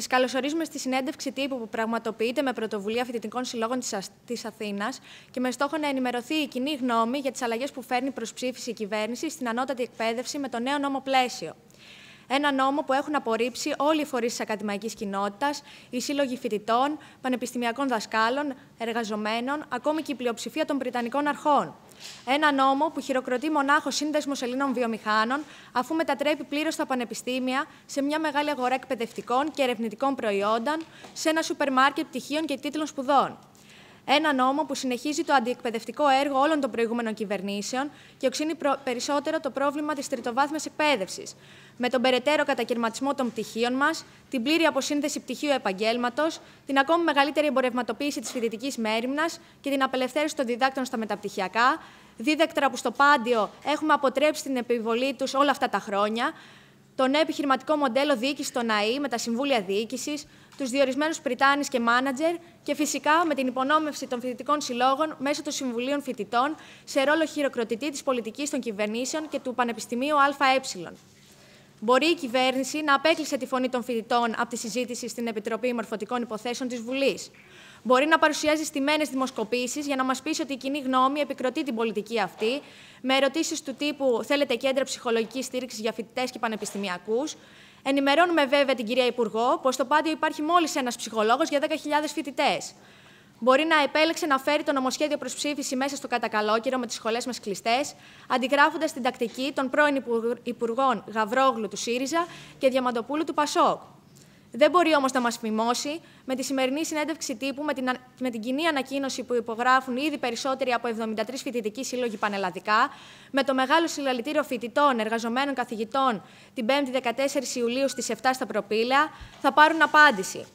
Σα καλωσορίζουμε στη συνέντευξη τύπου που πραγματοποιείται με πρωτοβουλία φοιτητικών συλλόγων της Αθήνας και με στόχο να ενημερωθεί η κοινή γνώμη για τις αλλαγές που φέρνει προς ψήφιση η κυβέρνηση στην ανώτατη εκπαίδευση με το νέο νόμο πλαίσιο. Ένα νόμο που έχουν απορρίψει όλοι οι φορείς της ακαδημαϊκής κοινότητας, οι σύλλογοι φοιτητών, πανεπιστημιακών δασκάλων, εργαζομένων, ακόμη και η πλειοψηφία των αρχών. Ένα νόμο που χειροκροτεί μονάχος σύνδεσμο Ελλήνων βιομηχάνων, αφού μετατρέπει πλήρως τα πανεπιστήμια σε μια μεγάλη αγορά εκπαιδευτικών και ερευνητικών προϊόντων, σε ένα σούπερ μάρκετ πτυχίων και τίτλων σπουδών. Ένα νόμο που συνεχίζει το αντιεκπαιδευτικό έργο όλων των προηγούμενων κυβερνήσεων και οξύνει περισσότερο το πρόβλημα της τριτοβάθμιας εκπαίδευσης. Με τον περαιτέρω κατακαιρματισμό των πτυχίων μας, την πλήρη αποσύνδεση πτυχίου επαγγέλματος, την ακόμη μεγαλύτερη εμπορευματοποίηση της φοιτητικής μέρημνας και την απελευθέρωση των διδάκτων στα μεταπτυχιακά, δίδακτρα που στο πάντιο έχουμε αποτρέψει την επιβολή τους όλα αυτά τα χρόνια, το νέο επιχειρηματικό μοντέλο διοίκησης των ΑΕ με τα συμβούλια διοίκησης, τους διορισμένους πριτάνης και μάνατζερ και φυσικά με την υπονόμευση των φοιτητικών συλλόγων μέσω των συμβουλίων φοιτητών σε ρόλο χειροκροτητή της πολιτικής των κυβερνήσεων και του Πανεπιστημίου ΑΕ. Μπορεί η κυβέρνηση να απέκλεισε τη φωνή των φοιτητών από τη συζήτηση στην Επιτροπή Μορφωτικών Υποθέσεων της Βουλής. Μπορεί να παρουσιάζει στιμένες δημοσκοπήσεις για να μας πείσει ότι η κοινή γνώμη επικροτεί την πολιτική αυτή, με ερωτήσεις του τύπου Θέλετε κέντρα ψυχολογικής στήριξης για φοιτητές και πανεπιστημιακούς. Ενημερώνουμε βέβαια την κυρία Υπουργό πως στο Πάντιο υπάρχει μόλις ένας ψυχολόγος για 10.000 φοιτητές. Μπορεί να επέλεξε να φέρει το νομοσχέδιο προς ψήφιση μέσα στο κατακαλόκυρο με τις σχολές μας κλειστές, αντιγράφοντας την τακτική των πρώην Υπουργών Γαβρόγλου του ΣΥΡΙΖΑ και Διαμαντοπούλου του ΠΑΣΟΚ. Δεν μπορεί όμως να μας φημώσει με τη σημερινή συνέντευξη τύπου, με την, με την κοινή ανακοίνωση που υπογράφουν ήδη περισσότεροι από 73 φοιτητικοί σύλλογοι πανελλαδικά, με το μεγάλο συλλαλητήριο φοιτητών, εργαζομένων καθηγητών την 5η 14 Ιουλίου στις 7 στα Προπήλαια, θα πάρουν απάντηση.